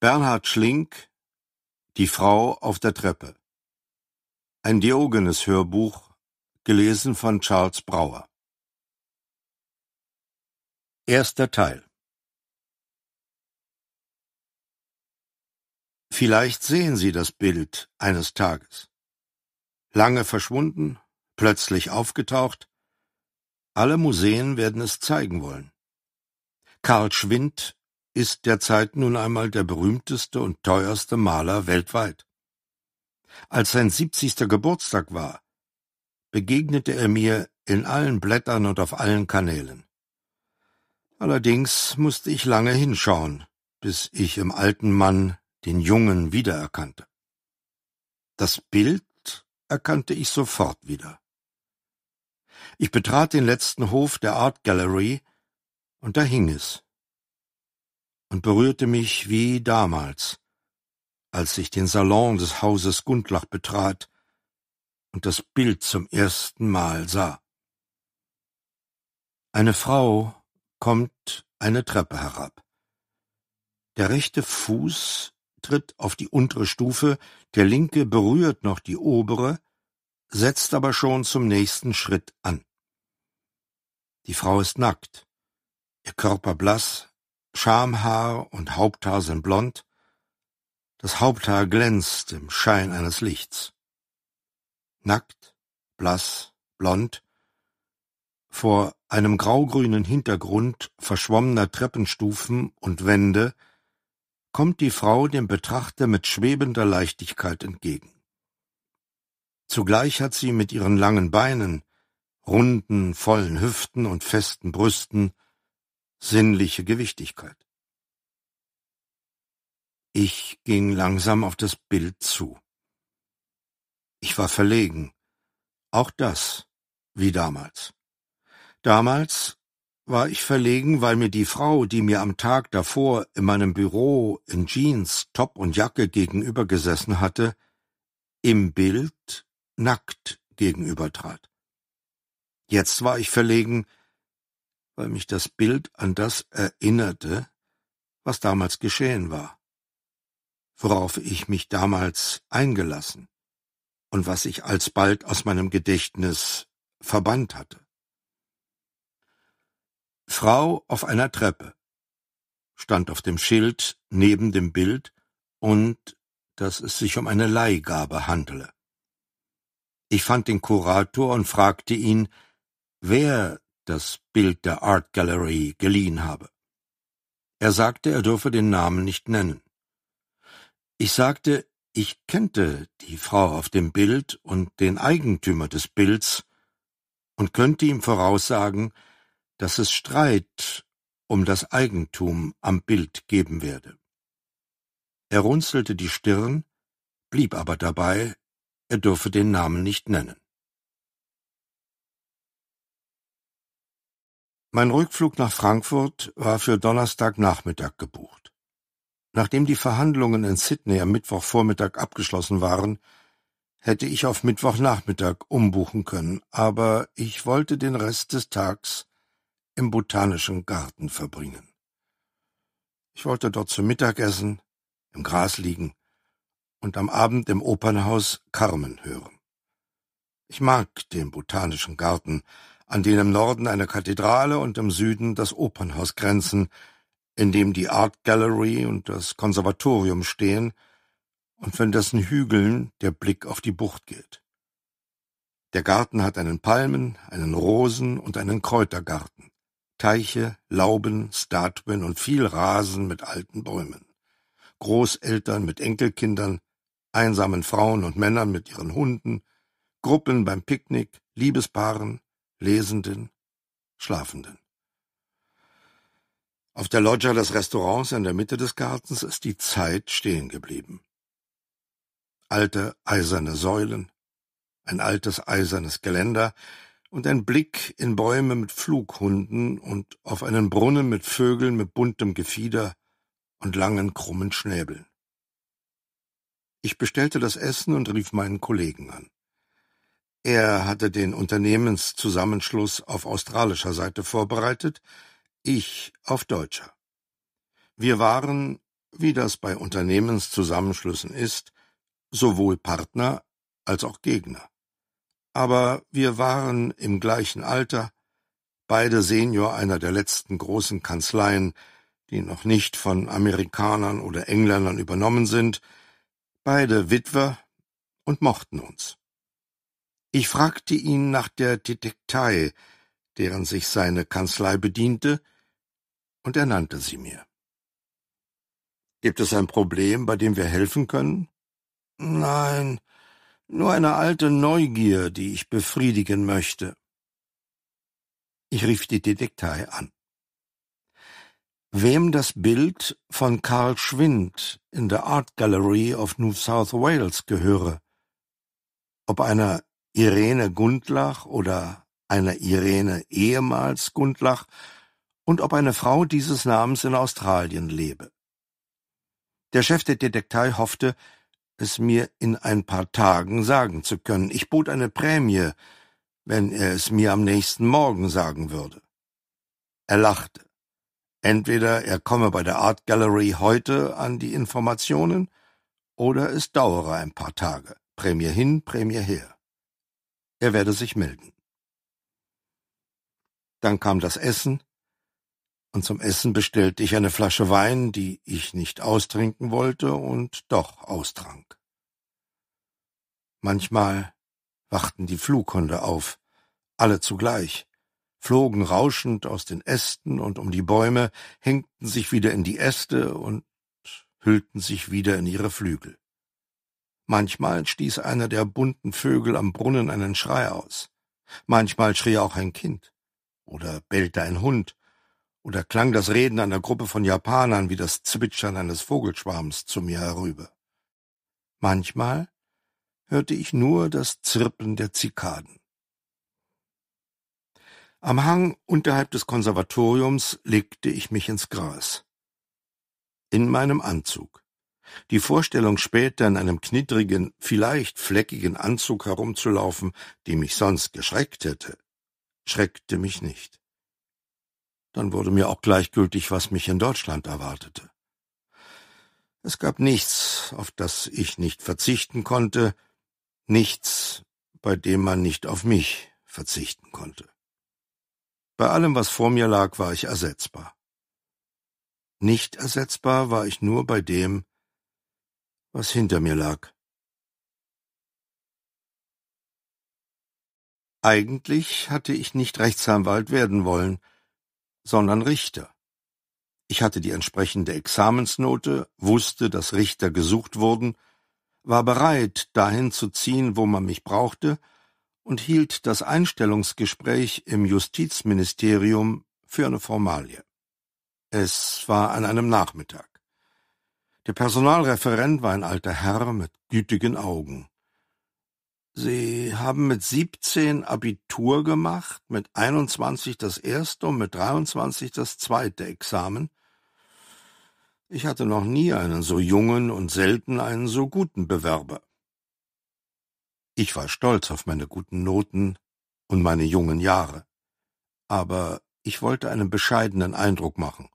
Bernhard Schlink Die Frau auf der Treppe Ein Diogenes-Hörbuch, gelesen von Charles Brauer Erster Teil Vielleicht sehen Sie das Bild eines Tages. Lange verschwunden, plötzlich aufgetaucht. Alle Museen werden es zeigen wollen. Karl Schwind ist derzeit nun einmal der berühmteste und teuerste Maler weltweit. Als sein 70. Geburtstag war, begegnete er mir in allen Blättern und auf allen Kanälen. Allerdings musste ich lange hinschauen, bis ich im alten Mann den Jungen wiedererkannte. Das Bild erkannte ich sofort wieder. Ich betrat den letzten Hof der Art Gallery, und da hing es und berührte mich wie damals, als ich den Salon des Hauses Gundlach betrat und das Bild zum ersten Mal sah. Eine Frau kommt eine Treppe herab. Der rechte Fuß tritt auf die untere Stufe, der linke berührt noch die obere, setzt aber schon zum nächsten Schritt an. Die Frau ist nackt, ihr Körper blass, Schamhaar und Haupthaar sind blond, das Haupthaar glänzt im Schein eines Lichts. Nackt, blass, blond, vor einem graugrünen Hintergrund verschwommener Treppenstufen und Wände kommt die Frau dem Betrachter mit schwebender Leichtigkeit entgegen. Zugleich hat sie mit ihren langen Beinen, runden, vollen Hüften und festen Brüsten sinnliche Gewichtigkeit. Ich ging langsam auf das Bild zu. Ich war verlegen. Auch das, wie damals. Damals war ich verlegen, weil mir die Frau, die mir am Tag davor in meinem Büro in Jeans, Top und Jacke gegenüber gesessen hatte, im Bild nackt gegenübertrat. Jetzt war ich verlegen, weil mich das Bild an das erinnerte, was damals geschehen war, worauf ich mich damals eingelassen und was ich alsbald aus meinem Gedächtnis verbannt hatte. Frau auf einer Treppe stand auf dem Schild neben dem Bild und dass es sich um eine Leihgabe handele. Ich fand den Kurator und fragte ihn, wer das Bild der Art Gallery geliehen habe. Er sagte, er dürfe den Namen nicht nennen. Ich sagte, ich kennte die Frau auf dem Bild und den Eigentümer des Bilds und könnte ihm voraussagen, dass es Streit um das Eigentum am Bild geben werde. Er runzelte die Stirn, blieb aber dabei, er dürfe den Namen nicht nennen. Mein Rückflug nach Frankfurt war für Donnerstagnachmittag gebucht. Nachdem die Verhandlungen in Sydney am Mittwochvormittag abgeschlossen waren, hätte ich auf Mittwochnachmittag umbuchen können, aber ich wollte den Rest des Tags im Botanischen Garten verbringen. Ich wollte dort zu Mittag essen, im Gras liegen und am Abend im Opernhaus Carmen hören. Ich mag den Botanischen Garten, an denen im Norden eine Kathedrale und im Süden das Opernhaus grenzen, in dem die Art Gallery und das Konservatorium stehen und von dessen Hügeln der Blick auf die Bucht geht. Der Garten hat einen Palmen, einen Rosen und einen Kräutergarten, Teiche, Lauben, Statuen und viel Rasen mit alten Bäumen, Großeltern mit Enkelkindern, einsamen Frauen und Männern mit ihren Hunden, Gruppen beim Picknick, Liebespaaren, Lesenden, Schlafenden. Auf der Loggia des Restaurants in der Mitte des Gartens ist die Zeit stehen geblieben. Alte eiserne Säulen, ein altes eisernes Geländer und ein Blick in Bäume mit Flughunden und auf einen Brunnen mit Vögeln mit buntem Gefieder und langen krummen Schnäbeln. Ich bestellte das Essen und rief meinen Kollegen an. Er hatte den Unternehmenszusammenschluss auf australischer Seite vorbereitet, ich auf deutscher. Wir waren, wie das bei Unternehmenszusammenschlüssen ist, sowohl Partner als auch Gegner. Aber wir waren im gleichen Alter, beide Senior einer der letzten großen Kanzleien, die noch nicht von Amerikanern oder Engländern übernommen sind, beide Witwer und mochten uns. Ich fragte ihn nach der Detektei, deren sich seine Kanzlei bediente, und er nannte sie mir. Gibt es ein Problem, bei dem wir helfen können? Nein, nur eine alte Neugier, die ich befriedigen möchte. Ich rief die Detektei an. Wem das Bild von Karl Schwind in der Art Gallery of New South Wales gehöre, ob einer Irene Gundlach oder einer Irene ehemals Gundlach und ob eine Frau dieses Namens in Australien lebe. Der Chef der Detektei hoffte, es mir in ein paar Tagen sagen zu können. Ich bot eine Prämie, wenn er es mir am nächsten Morgen sagen würde. Er lachte. Entweder er komme bei der Art Gallery heute an die Informationen, oder es dauere ein paar Tage. Prämie hin, Prämie her er werde sich melden. Dann kam das Essen, und zum Essen bestellte ich eine Flasche Wein, die ich nicht austrinken wollte und doch austrank. Manchmal wachten die Flughunde auf, alle zugleich, flogen rauschend aus den Ästen und um die Bäume, hängten sich wieder in die Äste und hüllten sich wieder in ihre Flügel. Manchmal stieß einer der bunten Vögel am Brunnen einen Schrei aus. Manchmal schrie auch ein Kind. Oder bellte ein Hund. Oder klang das Reden einer Gruppe von Japanern wie das Zwitschern eines Vogelschwarms zu mir herüber. Manchmal hörte ich nur das Zirpen der Zikaden. Am Hang unterhalb des Konservatoriums legte ich mich ins Gras. In meinem Anzug. Die Vorstellung, später in einem knittrigen, vielleicht fleckigen Anzug herumzulaufen, die mich sonst geschreckt hätte, schreckte mich nicht. Dann wurde mir auch gleichgültig, was mich in Deutschland erwartete. Es gab nichts, auf das ich nicht verzichten konnte, nichts, bei dem man nicht auf mich verzichten konnte. Bei allem, was vor mir lag, war ich ersetzbar. Nicht ersetzbar war ich nur bei dem, was hinter mir lag. Eigentlich hatte ich nicht Rechtsanwalt werden wollen, sondern Richter. Ich hatte die entsprechende Examensnote, wusste, dass Richter gesucht wurden, war bereit, dahin zu ziehen, wo man mich brauchte, und hielt das Einstellungsgespräch im Justizministerium für eine Formalie. Es war an einem Nachmittag. Der Personalreferent war ein alter Herr mit gütigen Augen. Sie haben mit 17 Abitur gemacht, mit 21 das erste und mit 23 das zweite Examen. Ich hatte noch nie einen so jungen und selten einen so guten Bewerber. Ich war stolz auf meine guten Noten und meine jungen Jahre. Aber ich wollte einen bescheidenen Eindruck machen.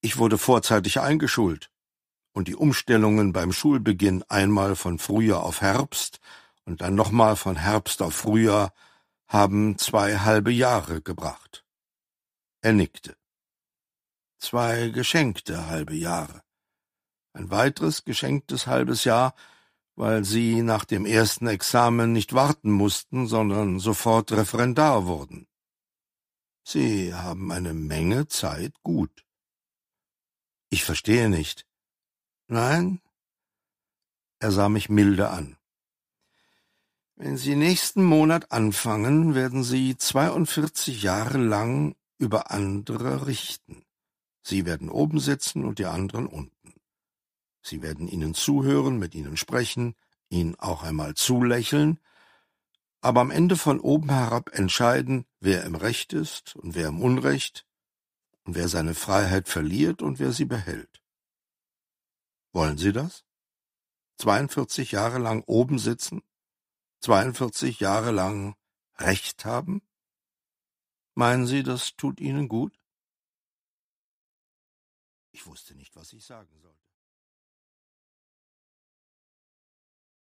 Ich wurde vorzeitig eingeschult und die Umstellungen beim Schulbeginn einmal von Frühjahr auf Herbst und dann nochmal von Herbst auf Frühjahr haben zwei halbe Jahre gebracht. Er nickte. Zwei geschenkte halbe Jahre. Ein weiteres geschenktes halbes Jahr, weil sie nach dem ersten Examen nicht warten mussten, sondern sofort Referendar wurden. Sie haben eine Menge Zeit gut. Ich verstehe nicht, Nein? Er sah mich milde an. Wenn Sie nächsten Monat anfangen, werden Sie 42 Jahre lang über andere richten. Sie werden oben sitzen und die anderen unten. Sie werden ihnen zuhören, mit ihnen sprechen, ihnen auch einmal zulächeln, aber am Ende von oben herab entscheiden, wer im Recht ist und wer im Unrecht und wer seine Freiheit verliert und wer sie behält. Wollen Sie das? 42 Jahre lang oben sitzen? 42 Jahre lang Recht haben? Meinen Sie, das tut Ihnen gut? Ich wusste nicht, was ich sagen soll.